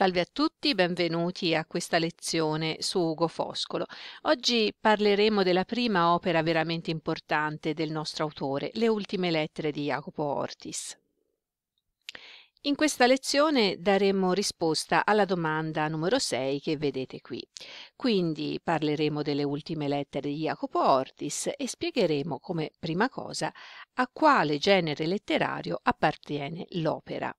Salve a tutti, benvenuti a questa lezione su Ugo Foscolo. Oggi parleremo della prima opera veramente importante del nostro autore, Le ultime lettere di Jacopo Ortis. In questa lezione daremo risposta alla domanda numero 6 che vedete qui. Quindi parleremo delle ultime lettere di Jacopo Ortis e spiegheremo come prima cosa a quale genere letterario appartiene l'opera.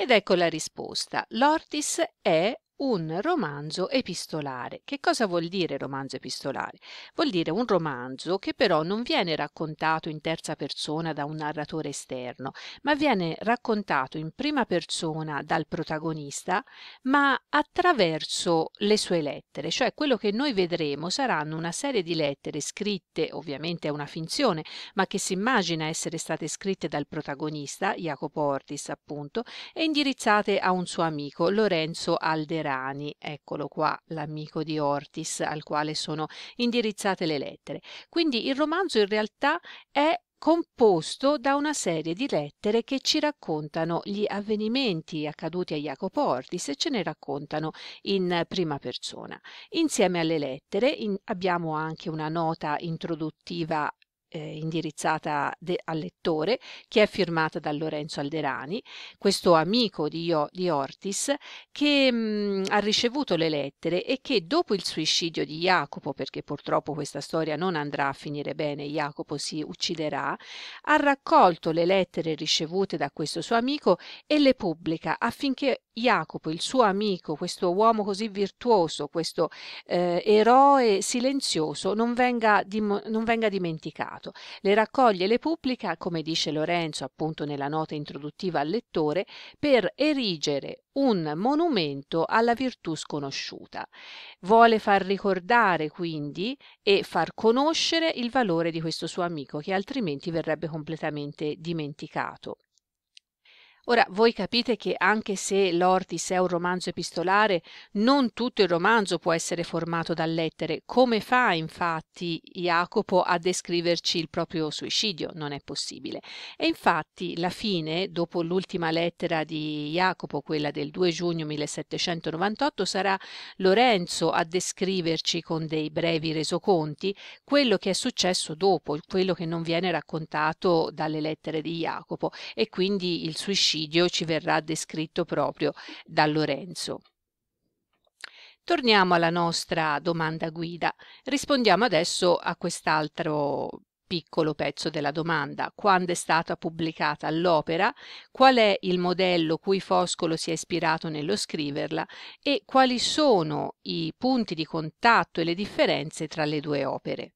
Ed ecco la risposta. L'ortis è un romanzo epistolare. Che cosa vuol dire romanzo epistolare? Vuol dire un romanzo che però non viene raccontato in terza persona da un narratore esterno, ma viene raccontato in prima persona dal protagonista, ma attraverso le sue lettere, cioè quello che noi vedremo saranno una serie di lettere scritte, ovviamente è una finzione, ma che si immagina essere state scritte dal protagonista, Jacopo Ortis appunto, e indirizzate a un suo amico, Lorenzo Alderà Brani, eccolo qua, l'amico di Ortis al quale sono indirizzate le lettere. Quindi il romanzo in realtà è composto da una serie di lettere che ci raccontano gli avvenimenti accaduti a Jacopo Ortis e ce ne raccontano in prima persona. Insieme alle lettere in, abbiamo anche una nota introduttiva eh, indirizzata de- al lettore, che è firmata da Lorenzo Alderani, questo amico di, Io- di Ortis, che mh, mm, ha ricevuto le lettere e che dopo il suicidio di Jacopo, perché purtroppo questa storia non andrà a finire bene, Jacopo si ucciderà, ha raccolto le lettere ricevute da questo suo amico e le pubblica affinché Jacopo, il suo amico, questo uomo così virtuoso, questo eh, eroe silenzioso, non venga, dim- non venga dimenticato pubblicato, le raccoglie e le pubblica, come dice Lorenzo appunto nella nota introduttiva al lettore, per erigere un monumento alla virtù sconosciuta. Vuole far ricordare quindi e far conoscere il valore di questo suo amico che altrimenti verrebbe completamente dimenticato. Ora, voi capite che anche se l'Ortis è un romanzo epistolare, non tutto il romanzo può essere formato da lettere. Come fa infatti Jacopo a descriverci il proprio suicidio? Non è possibile. E infatti la fine, dopo l'ultima lettera di Jacopo, quella del 2 giugno 1798, sarà Lorenzo a descriverci con dei brevi resoconti quello che è successo dopo, quello che non viene raccontato dalle lettere di Jacopo e quindi il suicidio omicidio ci verrà descritto proprio da Lorenzo. Torniamo alla nostra domanda guida. Rispondiamo adesso a quest'altro piccolo pezzo della domanda. Quando è stata pubblicata l'opera? Qual è il modello cui Foscolo si è ispirato nello scriverla? E quali sono i punti di contatto e le differenze tra le due opere?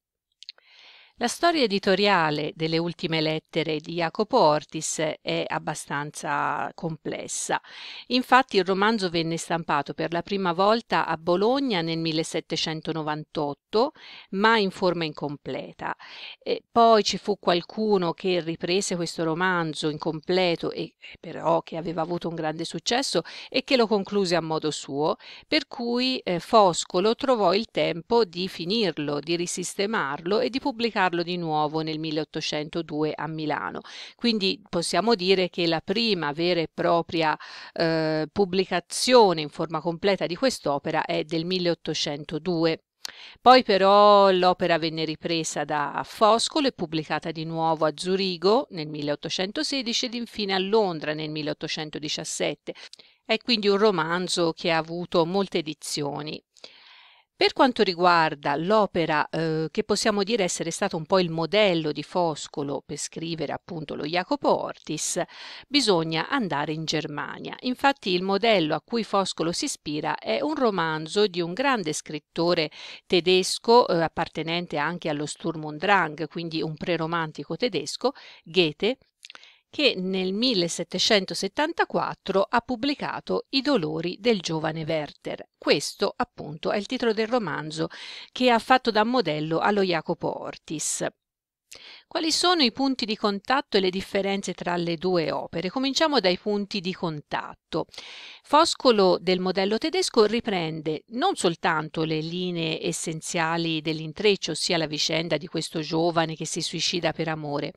La storia editoriale delle ultime lettere di Jacopo Ortis è abbastanza complessa. Infatti il romanzo venne stampato per la prima volta a Bologna nel 1798, ma in forma incompleta. E poi ci fu qualcuno che riprese questo romanzo incompleto e però che aveva avuto un grande successo e che lo concluse a modo suo, per cui eh, Foscolo trovò il tempo di finirlo, di risistemarlo e di pubblicarlo pubblicarlo di nuovo nel 1802 a Milano. Quindi possiamo dire che la prima vera e propria eh, pubblicazione in forma completa di quest'opera è del 1802. Poi però l'opera venne ripresa da Foscolo e pubblicata di nuovo a Zurigo nel 1816 ed infine a Londra nel 1817. È quindi un romanzo che ha avuto molte edizioni. Per quanto riguarda l'opera eh, che possiamo dire essere stato un po' il modello di Foscolo per scrivere appunto lo Jacopo Ortis, bisogna andare in Germania. Infatti il modello a cui Foscolo si ispira è un romanzo di un grande scrittore tedesco eh, appartenente anche allo Sturm und Drang, quindi un preromantico tedesco, Goethe, che nel 1774 ha pubblicato I dolori del giovane Werther. Questo appunto è il titolo del romanzo che ha fatto da modello allo Jacopo Ortis. Quali sono i punti di contatto e le differenze tra le due opere? Cominciamo dai punti di contatto. Foscolo del modello tedesco riprende non soltanto le linee essenziali dell'intreccio, ossia la vicenda di questo giovane che si suicida per amore,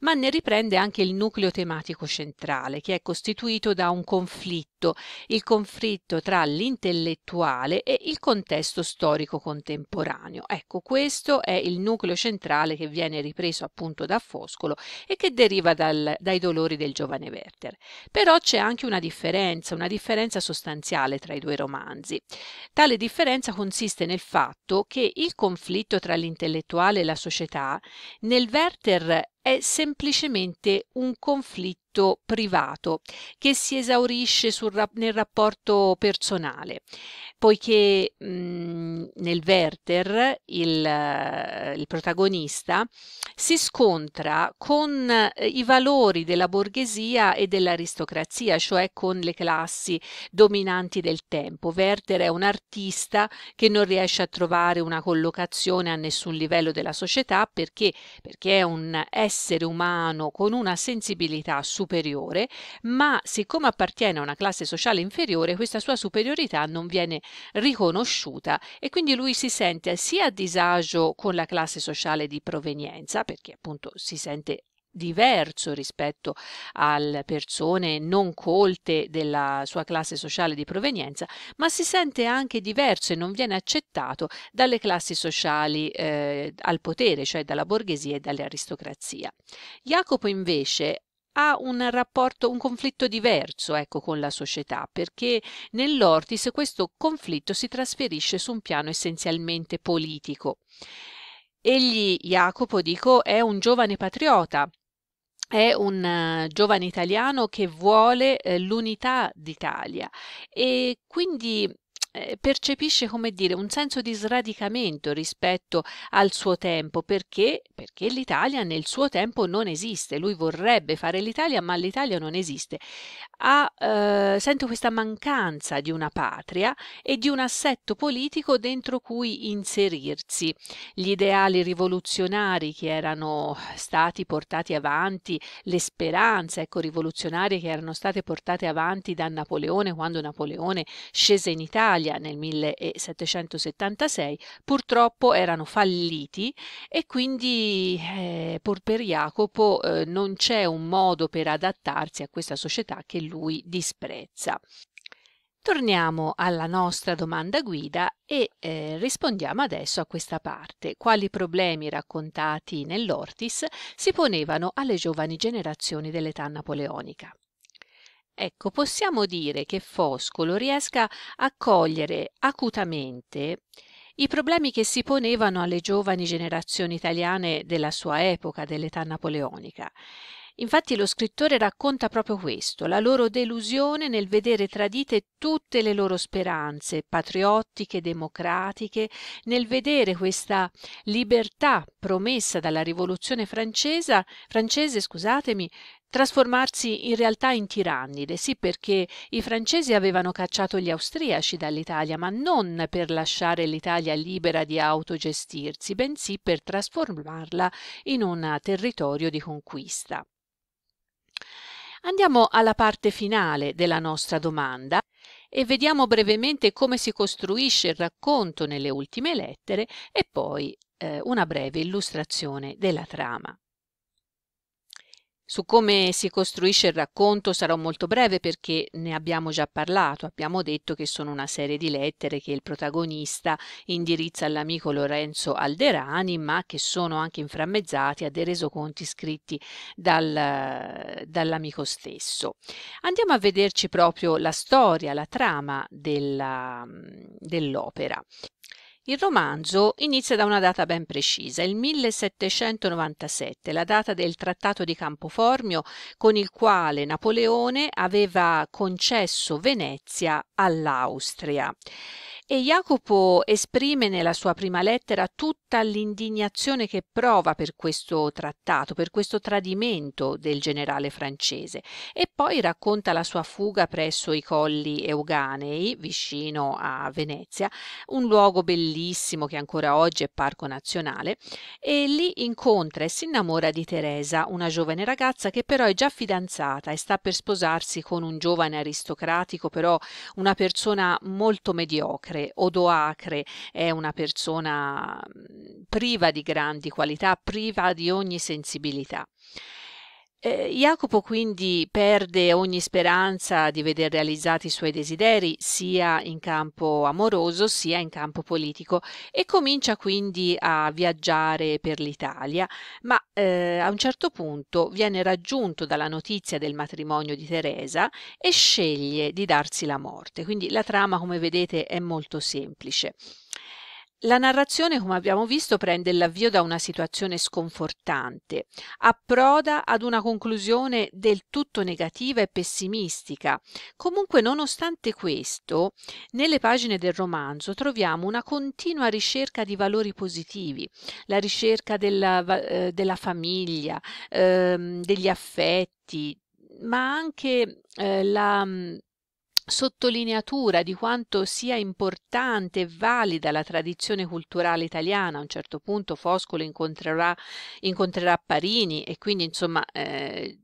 ma ne riprende anche il nucleo tematico centrale, che è costituito da un conflitto, il conflitto tra l'intellettuale e il contesto storico contemporaneo. Ecco, questo è il nucleo centrale che viene ripreso preso appunto da Foscolo e che deriva dal, dai dolori del giovane Werther. Però c'è anche una differenza, una differenza sostanziale tra i due romanzi. Tale differenza consiste nel fatto che il conflitto tra l'intellettuale e la società nel Werther è semplicemente un conflitto privato che si esaurisce sul, nel rapporto personale, poiché mh, mhmm, nel Werther il, il, protagonista si scontra con eh, i valori della borghesia e dell'aristocrazia, cioè con le classi dominanti del tempo. Werther è un artista che non riesce a trovare una collocazione a nessun livello della società perché, perché è un è essere umano con una sensibilità superiore, ma siccome appartiene a una classe sociale inferiore, questa sua superiorità non viene riconosciuta e quindi lui si sente sia a disagio con la classe sociale di provenienza, perché appunto si sente diverso rispetto alle persone non colte della sua classe sociale di provenienza, ma si sente anche diverso e non viene accettato dalle classi sociali eh, al potere, cioè dalla borghesia e dall'aristocrazia. Jacopo invece ha un rapporto, un conflitto diverso ecco, con la società, perché nell'Ortis questo conflitto si trasferisce su un piano essenzialmente politico. Egli, Jacopo, dico, è un giovane patriota è un eh, giovane italiano che vuole eh, l'unità d'Italia e quindi eh, percepisce come dire un senso di sradicamento rispetto al suo tempo perché, perché l'Italia nel suo tempo non esiste lui vorrebbe fare l'Italia ma l'Italia non esiste ha, eh, sento questa mancanza di una patria e di un assetto politico dentro cui inserirsi gli ideali rivoluzionari che erano stati portati avanti le speranze ecco rivoluzionarie che erano state portate avanti da Napoleone quando Napoleone scese in Italia Italia nel 1776 purtroppo erano falliti e quindi eh, per Jacopo eh, non c'è un modo per adattarsi a questa società che lui disprezza. Torniamo alla nostra domanda guida e eh, rispondiamo adesso a questa parte. Quali problemi raccontati nell'Ortis si ponevano alle giovani generazioni dell'età napoleonica? Ecco, possiamo dire che Foscolo riesca a cogliere acutamente i problemi che si ponevano alle giovani generazioni italiane della sua epoca, dell'età napoleonica. Infatti lo scrittore racconta proprio questo, la loro delusione nel vedere tradite tutte le loro speranze patriottiche, democratiche, nel vedere questa libertà promessa dalla rivoluzione francese, francese scusatemi, trasformarsi in realtà in tirannide, sì perché i francesi avevano cacciato gli austriaci dall'Italia, ma non per lasciare l'Italia libera di autogestirsi, bensì per trasformarla in un territorio di conquista. Andiamo alla parte finale della nostra domanda e vediamo brevemente come si costruisce il racconto nelle ultime lettere e poi eh, una breve illustrazione della trama. Su come si costruisce il racconto sarò molto breve perché ne abbiamo già parlato, abbiamo detto che sono una serie di lettere che il protagonista indirizza all'amico Lorenzo Alderani, ma che sono anche inframmezzati a dei resoconti scritti dal, dall'amico stesso. Andiamo a vederci proprio la storia, la trama della, dell'opera. Il romanzo inizia da una data ben precisa, il 1797, la data del Trattato di Campoformio con il quale Napoleone aveva concesso Venezia all'Austria. E Jacopo esprime nella sua prima lettera tutta l'indignazione che prova per questo trattato, per questo tradimento del generale francese, e poi racconta la sua fuga presso i colli Euganei, vicino a Venezia, un luogo bellissimo che ancora oggi è parco nazionale, e lì incontra e si innamora di Teresa, una giovane ragazza che però è già fidanzata e sta per sposarsi con un giovane aristocratico, però una persona molto mediocre mediocre o è una persona mhmm, priva di grandi qualità, priva di ogni sensibilità. Eh, Jacopo quindi perde ogni speranza di vedere realizzati i suoi desideri sia in campo amoroso sia in campo politico e comincia quindi a viaggiare per l'Italia, ma eh, a un certo punto viene raggiunto dalla notizia del matrimonio di Teresa e sceglie di darsi la morte. Quindi la trama, come vedete, è molto semplice. La narrazione, come abbiamo visto, prende l'avvio da una situazione sconfortante, approda ad una conclusione del tutto negativa e pessimistica. Comunque, nonostante questo, nelle pagine del romanzo troviamo una continua ricerca di valori positivi, la ricerca della, eh, della famiglia, eh, degli affetti, ma anche eh, la sottolineatura di quanto sia importante e valida la tradizione culturale italiana. A un certo punto Foscolo incontrerà, incontrerà Parini e quindi insomma eh,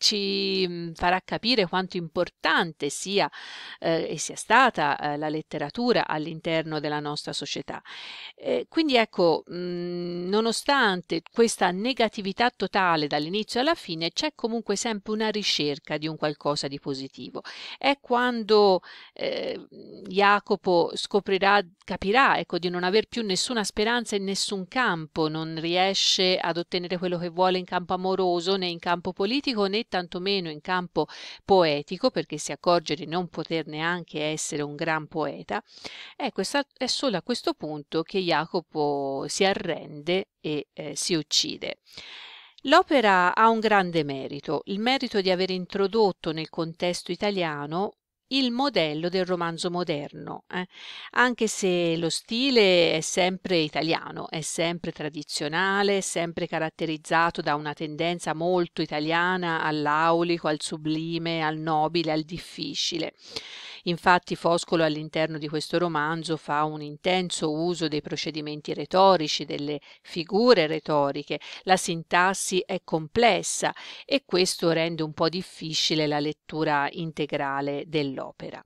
ci mhmm, farà capire quanto importante sia eh, e sia stata eh, la letteratura all'interno della nostra società. Eh, quindi ecco, mh, mhmm, nonostante questa negatività totale dall'inizio alla fine, c'è comunque sempre una ricerca di un qualcosa di positivo. È quando ehm, Jacopo scoprirà, capirà ecco, di non aver più nessuna speranza in nessun campo, non riesce ad ottenere quello che vuole in campo amoroso né in campo politico né tantomeno in campo poetico, perché si accorge di non poter neanche essere un gran poeta, ecco, è, questa, è solo a questo punto che Jacopo si arrende e eh, si uccide. L'opera ha un grande merito, il merito di aver introdotto nel contesto italiano il modello del romanzo moderno, eh? anche se lo stile è sempre italiano, è sempre tradizionale, è sempre caratterizzato da una tendenza molto italiana all'aulico, al sublime, al nobile, al difficile. Infatti Foscolo all'interno di questo romanzo fa un intenso uso dei procedimenti retorici, delle figure retoriche, la sintassi è complessa e questo rende un po' difficile la lettura integrale dell'opera.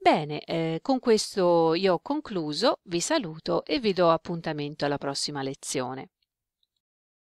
Bene, eh, con questo io ho concluso, vi saluto e vi do appuntamento alla prossima lezione.